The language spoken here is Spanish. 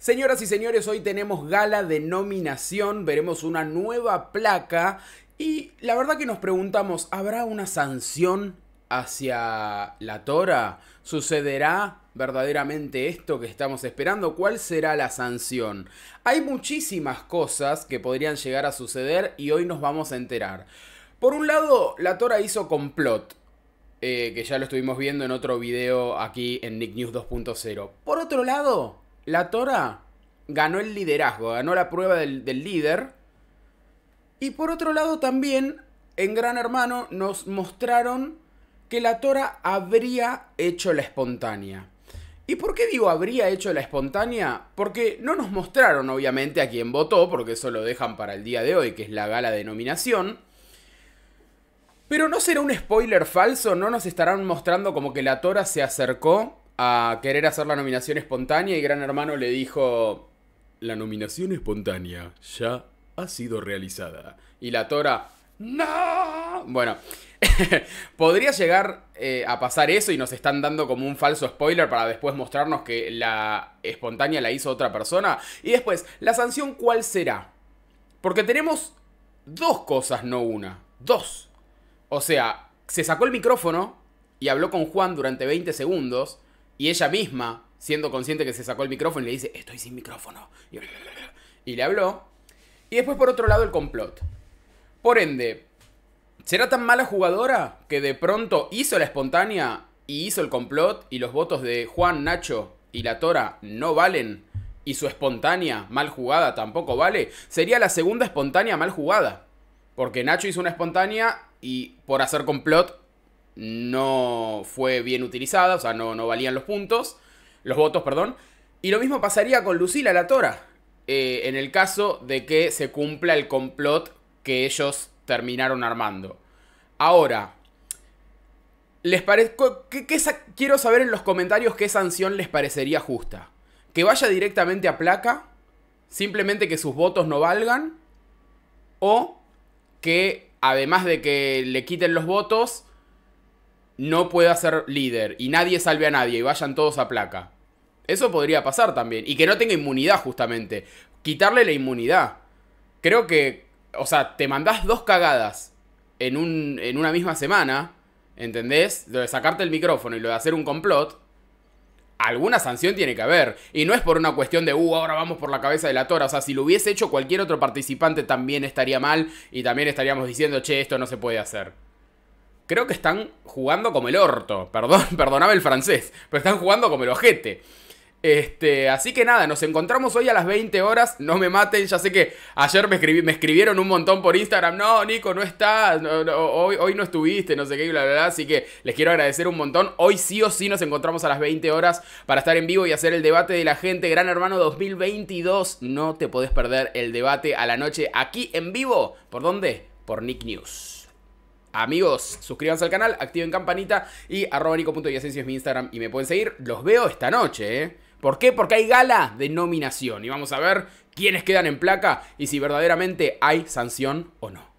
Señoras y señores, hoy tenemos gala de nominación, veremos una nueva placa y la verdad que nos preguntamos, ¿habrá una sanción hacia la Tora? ¿Sucederá verdaderamente esto que estamos esperando? ¿Cuál será la sanción? Hay muchísimas cosas que podrían llegar a suceder y hoy nos vamos a enterar. Por un lado, la Tora hizo complot, eh, que ya lo estuvimos viendo en otro video aquí en Nick News 2.0. Por otro lado, la Tora ganó el liderazgo, ganó la prueba del, líder. Y por otro lado también, en Gran Hermano nos mostraron que la Tora habría hecho la espontánea. ¿Y por qué digo habría hecho la espontánea? Porque no nos mostraron obviamente a quién votó, porque eso lo dejan para el día de hoy, que es la gala de nominación. Pero no será un spoiler falso, no nos estarán mostrando como que la Tora se acercó a querer hacer la nominación espontánea y Gran Hermano le dijo, la nominación espontánea ya ha sido realizada. Y la Tora, no. Bueno, podría llegar eh, a pasar eso y nos están dando como un falso spoiler para después mostrarnos que la espontánea la hizo otra persona. Y después, ¿la sanción cuál será? Porque tenemos dos cosas, no una. Dos. O sea, se sacó el micrófono y habló con Juan durante 20 segundos. Y ella misma, siendo consciente que se sacó el micrófono, le dice, estoy sin micrófono. Y, y le habló. Y después, por otro lado, el complot. Por ende, ¿será tan mala jugadora que de pronto hizo la espontánea y hizo el complot y los votos de Juan, Nacho y la Tora no valen? y su espontánea mal jugada tampoco vale, sería la segunda espontánea mal jugada. Porque Nacho hizo una espontánea y por hacer complot no fue bien utilizada, o sea, no, no valían los puntos, los votos, perdón. Y lo mismo pasaría con Lucila la Tora, eh, en el caso de que se cumpla el complot que ellos terminaron armando. Ahora, les parezco ¿Qué, quiero saber en los comentarios qué sanción les parecería justa. ¿Que vaya directamente a placa? ¿Simplemente que sus votos no valgan? ¿O que además de que le quiten los votos, no pueda ser líder y nadie salve a nadie y vayan todos a placa. Eso podría pasar también. Y que no tenga inmunidad, justamente. Quitarle la inmunidad. Creo que, o sea, te mandás dos cagadas en, un, en una misma semana, ¿entendés? Lo de sacarte el micrófono y lo de hacer un complot alguna sanción tiene que haber. Y no es por una cuestión de, uh, ahora vamos por la cabeza de la tora. O sea, si lo hubiese hecho cualquier otro participante también estaría mal y también estaríamos diciendo, che, esto no se puede hacer creo que están jugando como el orto. Perdón, perdoname el francés, pero están jugando como el ojete. Este, así que nada, nos encontramos hoy a las 20 horas. No me maten, ya sé que ayer me, escribieron un montón por Instagram. No, Nico, no estás, hoy, no estuviste, no sé qué, bla, bla, Así que les quiero agradecer un montón. Hoy sí o sí nos encontramos a las 20 horas para estar en vivo y hacer el debate de la gente. Gran Hermano 2022, no te podés perder el debate a la noche aquí en vivo. ¿Por dónde? Por Nick News. Amigos, suscríbanse al canal, activen campanita y arroba nico.yacencio es mi Instagram y me pueden seguir. Los veo esta noche, ¿eh? ¿Por qué? Porque hay gala de nominación y vamos a ver quiénes quedan en placa y si verdaderamente hay sanción o no.